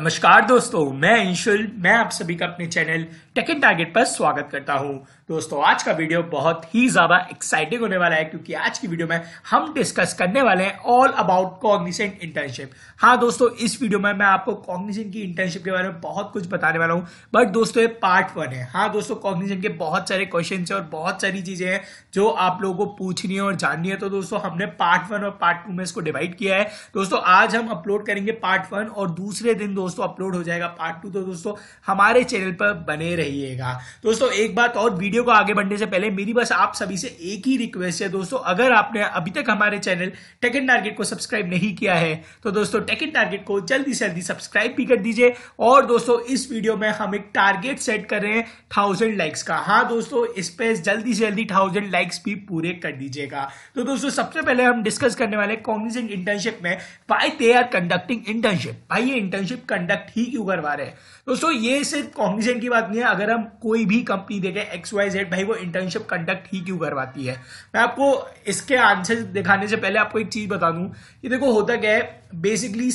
नमस्कार दोस्तों मैं इंशुल मैं आप सभी का अपने चैनल टेक एंड टारगेट पर स्वागत करता हूं दोस्तों आज का वीडियो बहुत ही ज़्यादा एक्साइटिंग होने वाला है क्योंकि आज की वीडियो में हम डिस्कस करने वाले हैं ऑल अबाउट कॉग्निशन इंटर्नशिप हाँ दोस्तों इस वीडियो में मैं आपको कॉग्निशन की इंटर्नशिप के बारे में बहुत कुछ बताने वाला हूँ बट दोस्तों ये पार्ट वन है हाँ दोस्तों कॉग्निशन के बहुत सारे क्वेश्चन है और बहुत सारी चीज़ें हैं जो आप लोगों को पूछनी है और जाननी है तो दोस्तों हमने पार्ट वन और पार्ट टू में इसको डिवाइड किया है दोस्तों आज हम अपलोड करेंगे पार्ट वन और दूसरे दिन दोस्तों अपलोड हो जाएगा पार्ट टू तो दोस्तों हमारे चैनल पर बने रहिएगा दोस्तों एक बात और वीडियो वीडियो को आगे बढ़ने से पहले मेरी बस आप सभी से एक ही रिक्वेस्ट है दोस्तों अगर आपने अभी तक हमारे चैनल टेक एंड टारगेट को सब्सक्राइब नहीं किया है तो दोस्तों टेक एंड टारगेट को जल्दी से जल्दी सब्सक्राइब भी कर दीजिए और दोस्तों इस वीडियो में हम एक टारगेट सेट कर रहे हैं थाउजेंड लाइक्स का हाँ दोस्तों इस पे जल्दी से जल्दी थाउजेंड लाइक्स भी पूरे कर दीजिएगा तो दोस्तों सबसे पहले हम डिस्कस करने वाले कॉग्निजेंट इंटर्नशिप में by they are conducting internship भाई ये इंटर्नशिप कंडक्ट ही क्यों करवा रहे हैं दोस्तों ये सिर्फ कॉग्निजेंट की बात नहीं है अगर हम कोई भी कंपनी देखें एक्स वाई जेड भाई वो इंटर्नशिप कंडक्ट ही क्यों करवाती है मैं आपको इसके आंसर दिखाने से पहले आपको एक चीज़ बता दूं कि देखो होता क्या है basically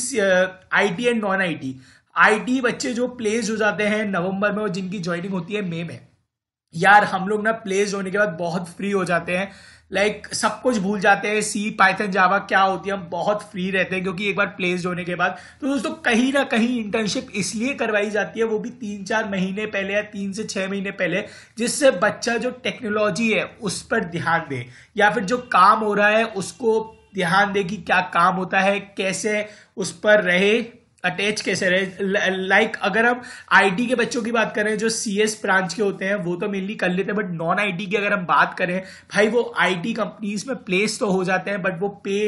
IT and non IT IT बच्चे जो प्लेस हो जाते हैं नवंबर में और जिनकी ज्वाइनिंग होती है मई में यार हम लोग ना प्लेस होने के बाद बहुत फ्री हो जाते हैं लाइक like, सब कुछ भूल जाते हैं सी पाइथन जावा क्या होती है हम बहुत फ्री रहते हैं क्योंकि एक बार प्लेस होने के बाद तो दोस्तों कहीं ना कहीं इंटर्नशिप इसलिए करवाई जाती है वो भी तीन चार महीने पहले या तीन से छः महीने पहले जिससे बच्चा जो टेक्नोलॉजी है उस पर ध्यान दे या फिर जो काम हो रहा है उसको ध्यान दे कि क्या काम होता है कैसे उस पर रहे अटैच कैसे रहे लाइक अगर हम आईटी के बच्चों की बात करें जो सीएस ब्रांच के होते हैं वो तो मेनली कर लेते हैं बट नॉन आईटी की अगर हम बात करें भाई वो आईटी कंपनीज में प्लेस तो हो जाते हैं बट वो पे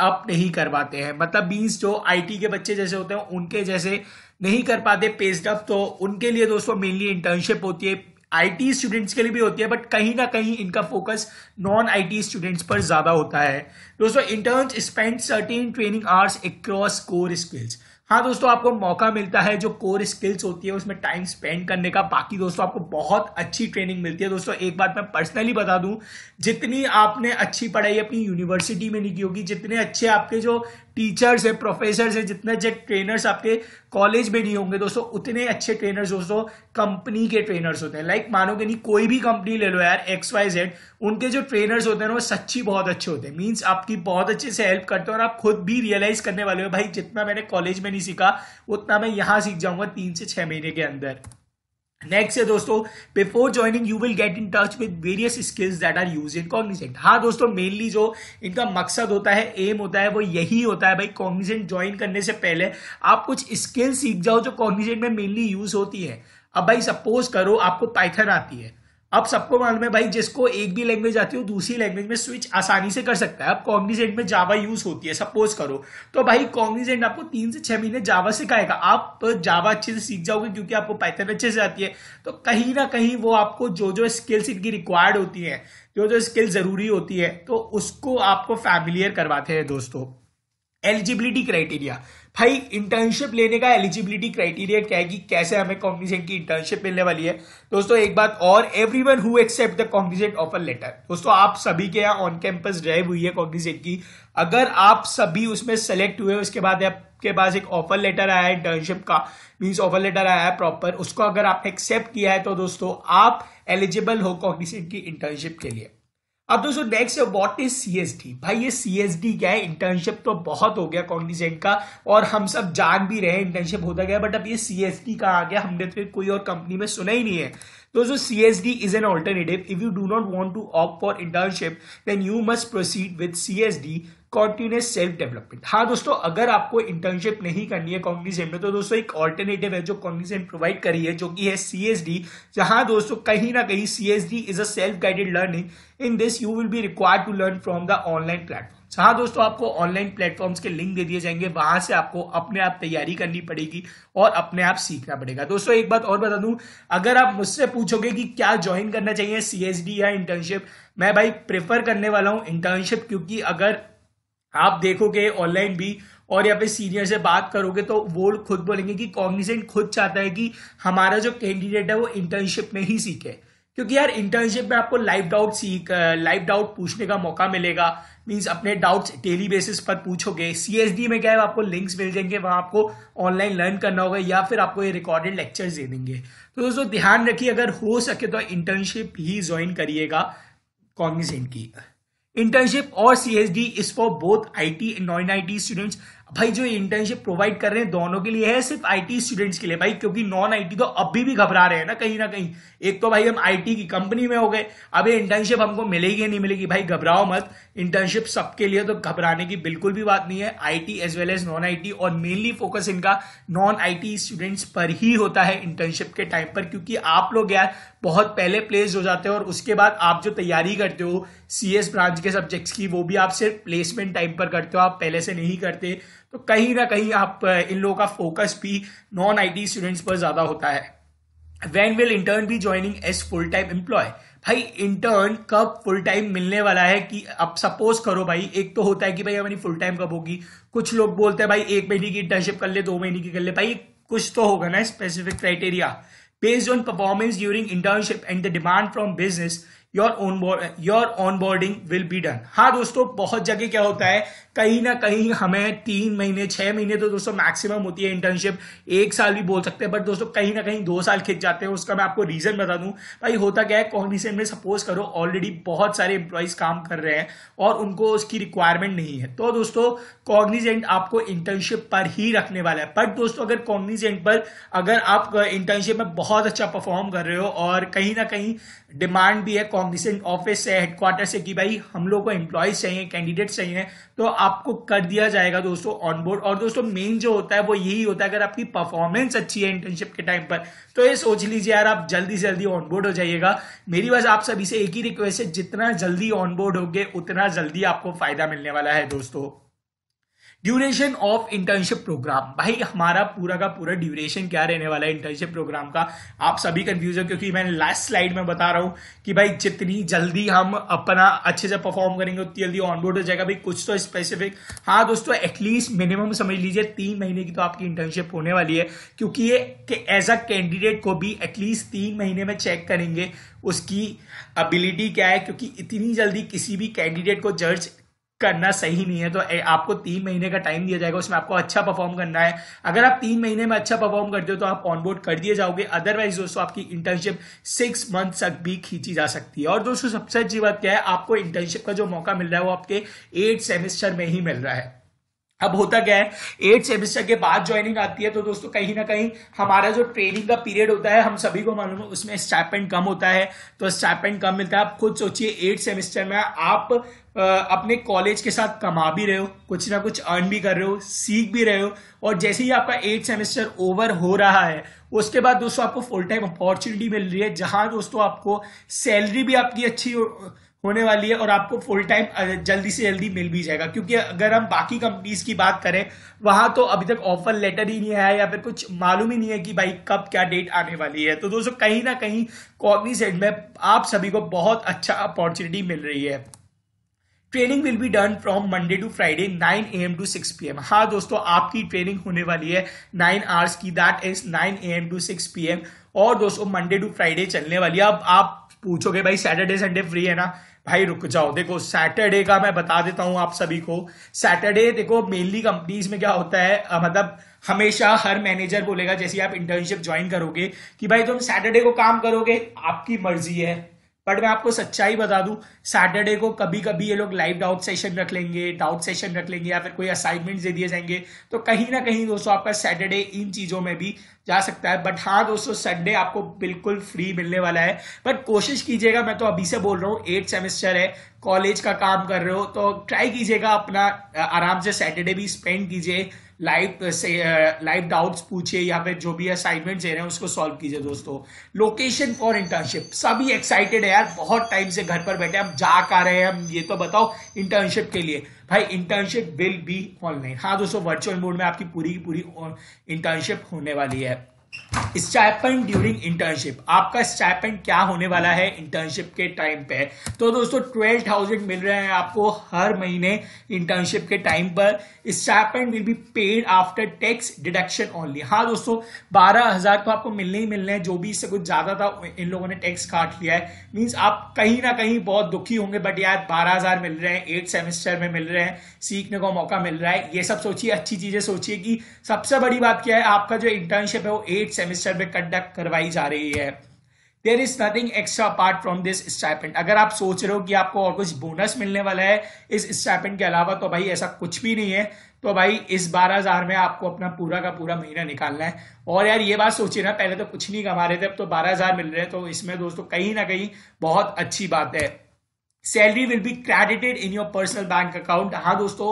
अप नहीं कर पाते हैं मतलब मीन्स जो आईटी के बच्चे जैसे होते हैं उनके जैसे नहीं कर पाते पेस्ड अप तो उनके लिए दोस्तों मेनली इंटर्नशिप होती है आईटी स्टूडेंट्स के लिए भी होती है बट कहीं ना कहीं इनका फोकस नॉन आईटी स्टूडेंट्स पर ज़्यादा होता है दोस्तों interns spend certain training hours across core skills हाँ दोस्तों आपको मौका मिलता है जो कोर स्किल्स होती है उसमें टाइम स्पेंड करने का बाकी दोस्तों आपको बहुत अच्छी ट्रेनिंग मिलती है दोस्तों एक बात मैं पर्सनली बता दूं जितनी आपने अच्छी पढ़ाई अपनी यूनिवर्सिटी में नहीं की होगी जितने अच्छे आपके जो टीचर्स हैं प्रोफेसर हैं जितने अच्छे ट्रेनर्स आपके कॉलेज में नहीं होंगे दोस्तों उतने अच्छे ट्रेनर्स दोस्तों कंपनी के ट्रेनर्स होते हैं लाइक मानो नहीं कोई भी कंपनी ले लो यार एक्स वाई जेड उनके जो ट्रेनर्स होते हैं ना वो सच्ची बहुत अच्छे होते हैं मीन्स आपकी बहुत अच्छे से हेल्प करते हैं और आप खुद भी रियलाइज करने वाले हो भाई जितना मैंने कॉलेज में नहीं सीखा उतना मैं यहाँ सीख जाऊंगा तीन से छह महीने के अंदर नेक्स्ट है दोस्तों before joining you will get in touch with various skills that are used in Cognizant हाँ दोस्तों मेनली जो इनका मकसद होता है एम होता है वो यही होता है भाई कॉग्निजेंट ज्वाइन करने से पहले आप कुछ स्किल्स सीख जाओ जो कॉग्निजेंट में मेनली यूज होती है अब भाई सपोज करो आपको पाइथन आती है अब सबको मालूम है भाई जिसको एक भी लैंग्वेज आती हो दूसरी लैंग्वेज में स्विच आसानी से कर सकता है अब कॉग्निजेंट में जावा यूज होती है सपोज करो तो भाई कॉग्निजेंट आपको तीन से छह महीने जावा सिखाएगा आप जावा अच्छे से सीख जाओगे क्योंकि आपको पैथन अच्छे से आती है तो कहीं ना कहीं वो आपको जो जो स्किल्स इनकी रिक्वायर्ड होती है जो जो स्किल जरूरी होती है तो उसको आपको फैमिलियर करवाते हैं दोस्तों एलिजिबिलिटी क्राइटेरिया भाई इंटर्नशिप लेने का एलिजिबिलिटी क्राइटेरिया क्या है कि कैसे हमें कॉग्निजेंट की इंटर्नशिप मिलने वाली है दोस्तों एक बात और everyone who accept the Cognizant offer letter दोस्तों आप सभी के यहाँ ऑन कैंपस ड्राइव हुई है कॉग्निजेंट की अगर आप सभी उसमें सेलेक्ट हुए उसके बाद आपके पास एक ऑफर लेटर आया है इंटर्नशिप का मीन्स ऑफर लेटर आया है प्रॉपर उसको अगर आपने एक्सेप्ट किया है तो दोस्तों आप एलिजिबल हो कॉग्निजेंट की इंटर्नशिप के लिए अब दोस्तों नेक्स्ट है व्हाट इज सीएसडी भाई ये सीएसडी क्या है इंटर्नशिप तो बहुत हो गया कॉग्निजेंट का और हम सब जान भी रहे इंटर्नशिप होता गया बट अब ये सीएसडी का आ गया हमने तो कोई और कंपनी में सुना ही नहीं है दोस्तों C S D is an alternative if you do not want to opt for internship then you must proceed with C S D continuous self development हाँ दोस्तों अगर आपको इंटर्नशिप नहीं करनी है सेम में तो दोस्तों एक ऑल्टरनेटिव है जो सेम प्रोवाइड करी है जो कि है सी एस डी जहाँ दोस्तों कहीं ना कहीं C S D is a self guided learning in this you will be required to learn from the online platform हाँ दोस्तों आपको ऑनलाइन प्लेटफॉर्म्स के लिंक दे दिए जाएंगे वहां से आपको अपने आप तैयारी करनी पड़ेगी और अपने आप सीखना पड़ेगा दोस्तों एक बात और बता दूं अगर आप मुझसे पूछोगे कि क्या ज्वाइन करना चाहिए सीएसडी या इंटर्नशिप मैं भाई प्रेफर करने वाला हूं इंटर्नशिप क्योंकि अगर आप देखोगे ऑनलाइन भी और यहाँ पे सीनियर से बात करोगे तो वो खुद बोलेंगे कि कॉग्निजेंट खुद चाहता है कि हमारा जो कैंडिडेट है वो इंटर्नशिप में ही सीखे क्योंकि यार इंटर्नशिप में आपको लाइव डाउट सीख लाइव डाउट पूछने का मौका मिलेगा मीन्स अपने डाउट्स डेली बेसिस पर पूछोगे सीएसडी में क्या है आपको लिंक्स मिल जाएंगे वहां आपको ऑनलाइन लर्न करना होगा या फिर आपको ये रिकॉर्डेड लेक्चर्स दे देंगे तो दोस्तों ध्यान रखिए अगर हो सके तो इंटर्नशिप ही ज्वाइन करिएगा कॉग्निजेंट की इंटर्नशिप और C S D is for both I T and non I T students भाई जो इंटर्नशिप प्रोवाइड कर रहे हैं दोनों के लिए है सिर्फ आईटी स्टूडेंट्स के लिए भाई क्योंकि नॉन आईटी तो अभी भी घबरा रहे हैं ना कहीं ना कहीं एक तो भाई हम आईटी की कंपनी में हो गए अब ये इंटर्नशिप हमको मिलेगी या नहीं मिलेगी भाई घबराओ मत इंटर्नशिप सबके लिए तो घबराने की बिल्कुल भी बात नहीं है IT as well as non IT और मेनली फोकस इनका नॉन आईटी स्टूडेंट्स पर ही होता है इंटर्नशिप के टाइम पर क्योंकि आप लोग यार बहुत पहले प्लेस हो जाते हो और उसके बाद आप जो तैयारी करते हो सीएस ब्रांच के सब्जेक्ट्स की वो भी आप सिर्फ प्लेसमेंट टाइम पर करते हो आप पहले से नहीं करते तो कहीं ना कहीं आप इन लोगों का फोकस भी नॉन आईटी स्टूडेंट्स पर ज्यादा होता है when will intern be joining as full time employ भाई इंटर्न कब फुल टाइम मिलने वाला है कि अब सपोज करो भाई एक तो होता है कि भाई हमारी फुल टाइम कब होगी कुछ लोग बोलते हैं भाई एक महीने की इंटर्नशिप कर ले दो महीने की कर ले भाई कुछ तो होगा ना specific criteria based on performance during internship and the demand from business your on your onboarding will be done हाँ दोस्तों बहुत जगह क्या होता है कहीं ना कहीं हमें तीन महीने छह महीने तो दोस्तों मैक्सिमम होती है इंटर्नशिप एक साल भी बोल सकते हैं बट दोस्तों कहीं ना कहीं दो साल खिंच जाते हैं उसका मैं आपको रीजन बता दूं भाई होता क्या है कॉग्निसेंट में सपोज करो ऑलरेडी बहुत सारे एम्प्लॉयज काम कर रहे हैं और उनको उसकी रिक्वायरमेंट नहीं है तो दोस्तों कॉग्निजेंट आपको इंटर्नशिप पर ही रखने वाला है बट दोस्तों अगर कॉग्निजेंट पर अगर आप इंटर्नशिप में बहुत अच्छा परफॉर्म कर रहे हो और कहीं ना कहीं डिमांड भी है कॉग्निशन ऑफिस से हेडक्वार्टर से कि भाई हम लोग को एम्प्लॉयज चाहिए कैंडिडेट चाहिए तो आपको कर दिया जाएगा दोस्तों ऑनबोर्ड और दोस्तों मेन जो होता है वो यही होता है अगर आपकी परफॉर्मेंस अच्छी है इंटर्नशिप के टाइम पर तो ये सोच लीजिए यार आप जल्दी से जल्दी ऑनबोर्ड हो जाइएगा मेरी बस आप सभी से एक ही रिक्वेस्ट है जितना जल्दी ऑनबोर्ड होगे उतना जल्दी आपको फायदा मिलने वाला है दोस्तों ड्यूरेशन ऑफ इंटर्नशिप प्रोग्राम भाई हमारा पूरा का पूरा ड्यूरेशन क्या रहने वाला है इंटर्नशिप प्रोग्राम का आप सभी कंफ्यूज हो क्योंकि मैं लास्ट स्लाइड में बता रहा हूं कि भाई जितनी जल्दी हम अपना अच्छे से परफॉर्म करेंगे उतनी जल्दी ऑनबोर्ड हो जाएगा भाई कुछ तो स्पेसिफिक हाँ दोस्तों एटलीस्ट मिनिमम समझ लीजिए तीन महीने की तो आपकी इंटर्नशिप होने वाली है क्योंकि ये एज अ कैंडिडेट को भी एटलीस्ट तीन महीने में चेक करेंगे उसकी एबिलिटी क्या है क्योंकि इतनी जल्दी किसी भी कैंडिडेट को जज करना सही नहीं है तो आपको तीन महीने का टाइम दिया जाएगा उसमें आपको अच्छा परफॉर्म करना है अगर आप तीन महीने में अच्छा परफॉर्म करते हो तो आप ऑनबोर्ड कर दिए जाओगे अदरवाइज दोस्तों आपकी इंटर्नशिप सिक्स मंथ तक भी खींची जा सकती है और दोस्तों सबसे अच्छी बात क्या है आपको इंटर्नशिप का जो मौका मिल रहा है वो आपके एट सेमेस्टर में ही मिल रहा है अब होता क्या है एट सेमेस्टर के बाद ज्वाइनिंग आती है तो दोस्तों कहीं ना कहीं हमारा जो ट्रेनिंग का पीरियड होता है हम सभी को मालूम है उसमें स्टैपेंड कम होता है तो स्टैपेंड कम मिलता है आप खुद सोचिए एट सेमेस्टर में आप अपने कॉलेज के साथ कमा भी रहे हो कुछ ना कुछ अर्न भी कर रहे हो सीख भी रहे हो और जैसे ही आपका एट सेमेस्टर ओवर हो रहा है उसके बाद दोस्तों आपको फुल टाइम अपॉर्चुनिटी मिल रही है जहां दोस्तों आपको सैलरी भी आपकी अच्छी होने वाली है और आपको फुल टाइम जल्दी से जल्दी मिल भी जाएगा क्योंकि अगर हम बाकी कंपनीज की बात करें वहां तो अभी तक ऑफर लेटर ही नहीं आया या फिर कुछ मालूम ही नहीं है कि भाई कब क्या डेट आने वाली है तो दोस्तों कहीं ना कहीं सेट में आप सभी को बहुत अच्छा अपॉर्चुनिटी मिल रही है training will be done from Monday to Friday 9 A M to 6 P M हाँ दोस्तों आपकी ट्रेनिंग होने वाली है 9 आवर्स की that is 9 A M to 6 P M और दोस्तों मंडे टू फ्राइडे चलने वाली है अब आप पूछोगे भाई सैटरडे संडे फ्री है ना भाई रुक जाओ देखो सैटरडे का मैं बता देता हूं आप सभी को सैटरडे देखो मेनली कंपनीज में क्या होता है मतलब हमेशा हर मैनेजर बोलेगा जैसे आप इंटर्नशिप ज्वाइन करोगे कि भाई तुम सैटरडे को काम करोगे आपकी मर्जी है बट मैं आपको सच्चाई बता दूं सैटरडे को कभी कभी ये लोग लाइव डाउट सेशन रख लेंगे डाउट सेशन रख लेंगे या फिर कोई असाइनमेंट दे दिए जाएंगे तो कहीं ना कहीं दोस्तों आपका सैटरडे इन चीज़ों में भी जा सकता है बट हाँ दोस्तों संडे आपको बिल्कुल फ्री मिलने वाला है बट कोशिश कीजिएगा मैं तो अभी से बोल रहा हूँ एट सेमेस्टर है कॉलेज का काम कर रहे हो तो ट्राई कीजिएगा अपना आराम से सैटरडे भी स्पेंड कीजिए लाइव से लाइव डाउट्स पूछिए या फिर जो भी असाइनमेंट दे रहे हैं उसको सॉल्व कीजिए दोस्तों लोकेशन फॉर इंटर्नशिप सभी एक्साइटेड है यार बहुत टाइम से घर पर बैठे हम जा कर रहे हैं हम ये तो बताओ इंटर्नशिप के लिए भाई इंटर्नशिप विल बी ऑनलाइन हाँ दोस्तों वर्चुअल मोड में आपकी पूरी की पूरी इंटर्नशिप होने वाली है स्टाइपेंड ड्यूरिंग इंटर्नशिप आपका स्टाइपेंड क्या होने वाला है इंटर्नशिप के टाइम पे तो दोस्तों ट्वेल्व थाउजेंड मिल रहे हैं आपको हर महीने इंटर्नशिप के टाइम पर stipend will be paid after tax deduction only हाँ दोस्तों बारह हजार तो आपको मिलने ही मिलने हैं जो भी इससे कुछ ज्यादा था इन लोगों ने टैक्स काट लिया है मीन्स आप कहीं ना कहीं बहुत दुखी होंगे बट यार बारह हजार मिल रहे हैं एट सेमेस्टर में मिल रहे हैं सीखने को मौका मिल रहा है ये सब सोचिए अच्छी चीजें सोचिए कि सबसे बड़ी बात क्या है आपका जो इंटर्नशिप है वो एट कंप्लीट सेमेस्टर में कंडक्ट करवाई जा रही है there is nothing extra apart from this stipend अगर आप सोच रहे हो कि आपको और कुछ बोनस मिलने वाला है इस स्टाइपेंड के अलावा तो भाई ऐसा कुछ भी नहीं है तो भाई इस बारह हजार में आपको अपना पूरा का पूरा महीना निकालना है और यार ये बात सोचिए ना पहले तो कुछ नहीं कमा रहे थे अब तो बारह हजार मिल रहे हैं तो इसमें दोस्तों कहीं ना कहीं बहुत अच्छी बात है salary will be credited in your personal bank account हाँ दोस्तों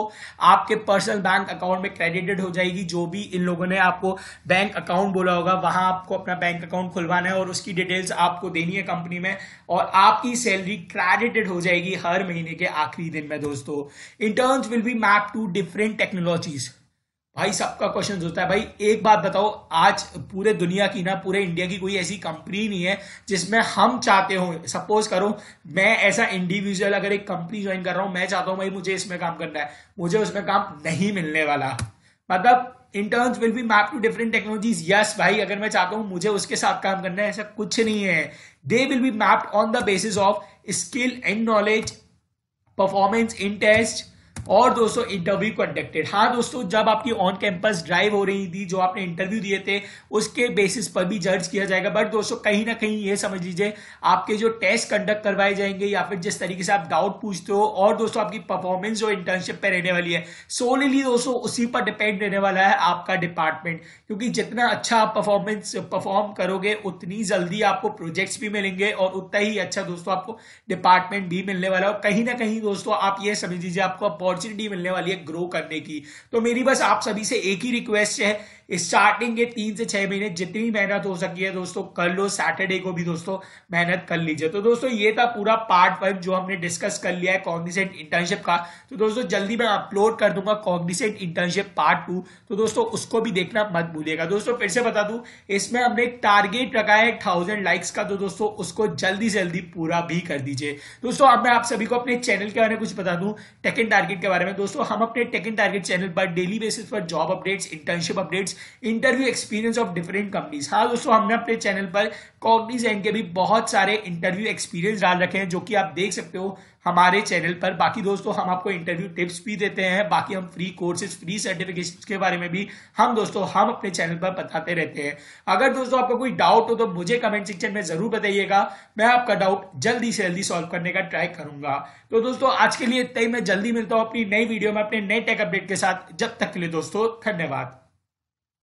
आपके पर्सनल बैंक अकाउंट में क्रेडिटेड हो जाएगी जो भी इन लोगों ने आपको बैंक अकाउंट बोला होगा वहां आपको अपना बैंक अकाउंट खुलवाना है और उसकी डिटेल्स आपको देनी है कंपनी में और आपकी सैलरी क्रेडिटेड हो जाएगी हर महीने के आखिरी दिन में दोस्तों interns will be map to different technologies भाई सबका क्वेश्चन होता है भाई एक बात बताओ आज पूरे दुनिया की ना पूरे इंडिया की कोई ऐसी कंपनी नहीं है जिसमें हम चाहते हो सपोज करो मैं ऐसा इंडिविजुअल अगर एक कंपनी ज्वाइन कर रहा हूं मैं चाहता हूं भाई मुझे इसमें काम करना है मुझे उसमें काम नहीं मिलने वाला मतलब interns will be map to different technologies yes भाई अगर मैं चाहता हूँ मुझे उसके साथ काम करना है ऐसा कुछ नहीं है they will be mapped on the basis of skill and knowledge performance in test और दोस्तों इंटरव्यू कंडक्टेड हाँ दोस्तों जब आपकी ऑन कैंपस ड्राइव हो रही थी जो आपने इंटरव्यू दिए थे उसके बेसिस पर भी जज किया जाएगा बट दोस्तों कहीं ना कहीं ये समझ लीजिए आपके जो टेस्ट कंडक्ट करवाए जाएंगे या फिर जिस तरीके से आप डाउट पूछते हो और दोस्तों आपकी परफॉर्मेंस जो इंटर्नशिप पर रहने वाली है सोलली दोस्तों उसी पर डिपेंड रहने वाला है आपका डिपार्टमेंट क्योंकि जितना अच्छा आप परफॉर्मेंस परफॉर्म करोगे उतनी जल्दी आपको प्रोजेक्ट्स भी मिलेंगे और उतना ही अच्छा दोस्तों आपको डिपार्टमेंट भी मिलने वाला है और कहीं ना कहीं दोस्तों आप ये समझ लीजिए आपको अपॉर्चुनिटी मिलने वाली है ग्रो करने की तो मेरी बस आप सभी से एक ही रिक्वेस्ट है स्टार्टिंग के तीन से छह महीने जितनी मेहनत हो सकी है दोस्तों कर लो सैटरडे को भी दोस्तों मेहनत कर लीजिए तो दोस्तों ये था पूरा पार्ट वन जो हमने डिस्कस कर लिया है कॉग्निसेंट इंटर्नशिप का तो दोस्तों जल्दी मैं अपलोड कर दूंगा कॉग्निसेंट इंटर्नशिप पार्ट टू तो दोस्तों उसको भी देखना मत भूलिएगा दोस्तों फिर से बता दू इसमें हमने एक टारगेट रखा है थाउजेंड लाइक्स का तो दोस्तों उसको जल्दी से जल्दी पूरा भी कर दीजिए दोस्तों अब मैं आप सभी को अपने चैनल के बारे में कुछ बता दूं टेकन टारगेट के बारे में दोस्तों हम अपने टेकन टारगेट चैनल पर डेली बेसिस पर job updates internship updates interview experience of different companies हाँ दोस्तों हमने अपने चैनल पर कॉग्निज एंड के भी बहुत सारे इंटरव्यू एक्सपीरियंस डाल रखे हैं जो कि आप देख सकते हो हमारे चैनल पर बाकी दोस्तों हम आपको इंटरव्यू टिप्स भी देते हैं बाकी हम फ्री कोर्सेज फ्री सर्टिफिकेशन के बारे में भी हम दोस्तों हम अपने चैनल पर बताते रहते हैं अगर दोस्तों आपका कोई डाउट हो तो मुझे कमेंट सेक्शन में जरूर बताइएगा मैं आपका डाउट जल्दी से जल्दी सॉल्व करने का ट्राई करूंगा तो दोस्तों आज के लिए इतना ही मैं जल्दी मिलता हूँ अपनी नई वीडियो में अपने नए टेक अपडेट के साथ जब तक के लिए दोस्तों धन्यवाद